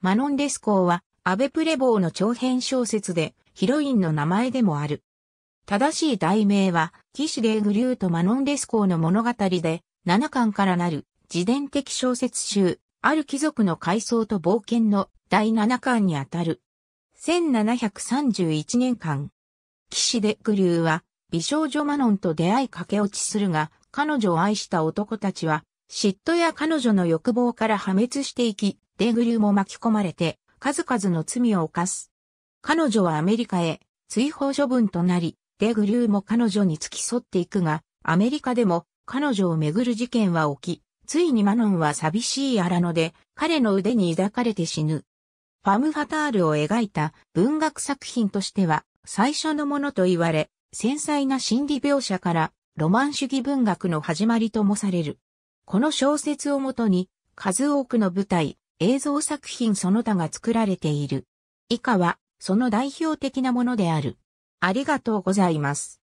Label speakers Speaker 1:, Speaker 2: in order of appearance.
Speaker 1: マノ
Speaker 2: ン・レスコーは、アベプレボーの長編小説で、ヒロインの名前でもある。正しい題名は、岸レーグリューとマノン・レスコーの物語で、7巻からなる、自伝的小説集、ある貴族の回想と冒険の第7巻にあたる。1731年間。岸デ・グリューは、美少女マノンと出会い駆け落ちするが、彼女を愛した男たちは、嫉妬や彼女の欲望から破滅していき、デグリューも巻き込まれて、数々の罪を犯す。彼女はアメリカへ、追放処分となり、デグリューも彼女に付き添っていくが、アメリカでも彼女をめぐる事件は起き、ついにマノンは寂しい荒野で彼の腕に抱かれて死ぬ。ファム・ファタールを描いた文学作品としては最初のものと言われ、繊細な心理描写からロマン主義文学の始まりともされる。この小説をもとに数多くの舞台、映像作品その他が作られている。以下は、その代表的なものである。ありがとう
Speaker 1: ございます。